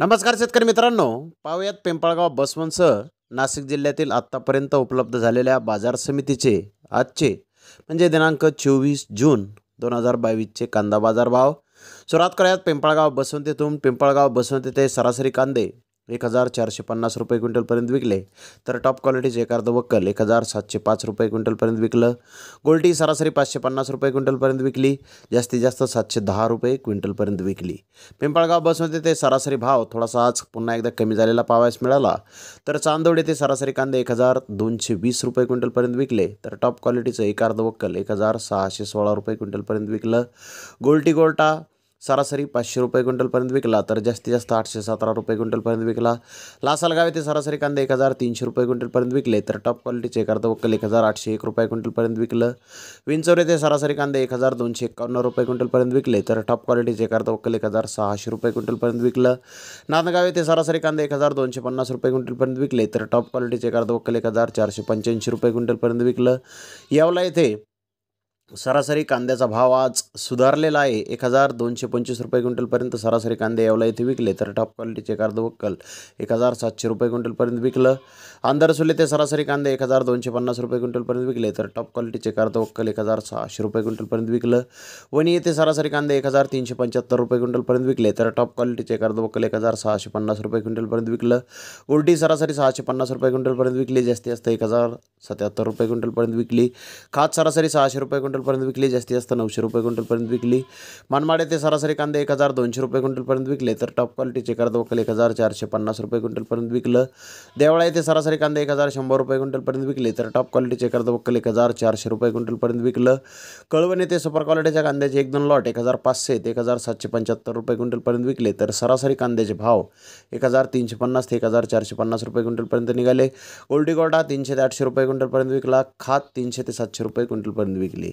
नमस्कार शेतकरी मित्रांनो पाहूयात पिंपळगाव बसवंतसह नाशिक जिल्ह्यातील आत्तापर्यंत उपलब्ध झालेल्या बाजार समितीचे आजचे म्हणजे दिनांक चोवीस जून दोन हजार बावीसचे कांदा बाजार भाव सुरुवात करूयात पिंपळगाव बसवंत पिंपळगाव बसवंत सरासरी कांदे एक हजार चारशे पन्नास रुपये क्विंटलपर्यंत विकले तर टॉप क्वालिटीचे एक अर्ध वक्कल एक हजार सातशे पाच रुपये क्विंटलपर्यंत विकलं गोल्टी सरासरी पाचशे पन्नास रुपये क्विंटलपर्यंत विकली जास्तीत जास्त सातशे दहा रुपये क्विंटलपर्यंत विकली पिंपळगाव बसमध्ये ते सरासरी भाव थोडासा आज पुन्हा एकदा कमी झालेला पावायस मिळाला तर चांदोड येथे सरासरी कांदे एक हजार दोनशे वीस रुपये क्विंटलपर्यंत विकले तर टॉप क्वालिटीचं एक अर्ध वक्कल एक हजार सहाशे सोळा रुपये क्विंटलपर्यंत विकलं गोल्टी गोल्टा सरासरी पाचशे रुपये क्विंटलपर्यंत विकला तर जास्तीत जास्त आठशे सतरा रुपये क्विंटलपर्यंत विकला लासलगाव येथे सरासरी कांदे एक हजार तीनशे रुपये क्विंटलपर्यंत विकले तर टॉप क्वालिटीचे एक वक्कल एक हजार आठशे एक रुपये क्विंटलपर्यंत विकलं विंचोर येथे सरासरी कांदे एक हजार दोनशे एकावन्न रुपये क्विंटलपर्यंत विकले तर टॉप क्वालिटीचे एक वक्कल एक हजार सहाशे रुपये क्विंटलपर्यंत विकलं नांदगाव येथे सरासरी कांदे एक हजार दोनशे पन्नास रुपये क्विंटलपर्यंत विकले तर टॉप क्वालिटीचे एक वक्कल एक हजार चारशे पंच्याऐंशी रुपये क्विंटलपर्यंत विकलं यावला येथे सरासरी कांद्याचा भाव आज सुधारलेला आहे एक हजार दोनशे पंचवीस रुपये क्विंटलपर्यंत सरासरी कांदे यावला इथे विकले तर टॉप क्वालिटीचे वक्कल एक हजार सातशे रुपये क्विंटलपर्यंत विकलं आंधरसुले ते सरासरी कांदे एक हजार दोनशे पन्नास रुपये क्विंटलपर्यंत विकले तर टॉप क्वालिटीचे कार्दवक्कल एक हजार सहाशे रुपये क्विंटलपर्यंत विकलं वणी येथे सरासरी कांदे एक हजार तीनशे पंच्याहत्तर रुपये क्विंटलपर्यंत विकले तर टॉप क्वालिटीचे कार्दवक्कल एक हजार सहाशे पन्नास रुपये क्विंटलपर्यंत विकलं उलटी सरासरी सहाशे पन्नास रुपये क्विंटलपर्यंत विकली जास्ती जास्त एक हजार सत्याहत्तर रुपये क्विंटलपर्यंत विकली खात सरासरी सहाशे रुपये क्विंटल क्विंटलपर्यंत विकली जास्तीत जास्त नऊशे रुपये क्विंटलपर्यंत विकली मानमाड येथे सरासरी कांदे एक हजार दोनशे रुपये क्विंटलपर्यंत विकले तर टॉप क्वालिटीचे कर्दवकल एक हजार चारशे पन्नास रुपये क्विंटलपर्यंत विकलं देवळा येथे सरासरी कांदे एक हजार शंभर रुपये क्विंटलपर्यंत विकले तर टॉप क्वालिटीचे कर्दवकल एक हजार चारशे रुपये क्विंटलपर्यंत विकलं कळवण येथे सुपर क्वालिटीच्या कांद्याचे एक दोन लॉट एक हजार पाचशे ते एक हजार सातशे पंच्याहत्तर रुपये क्विंटलपर्यंत विकले तर सरासरी कांद्याचे भाव एक हजार तीनशे पन्नास ते एक हजार चारशे पन्नास रुपये क्विंटलपर्यंत निघाले ओल्डी गोटा तीनशे ते आठशे रुपये क्विंटलपर्यंत विकला खात तीनशे ते सातशे रुपये क्विंटलपर्यंत विकली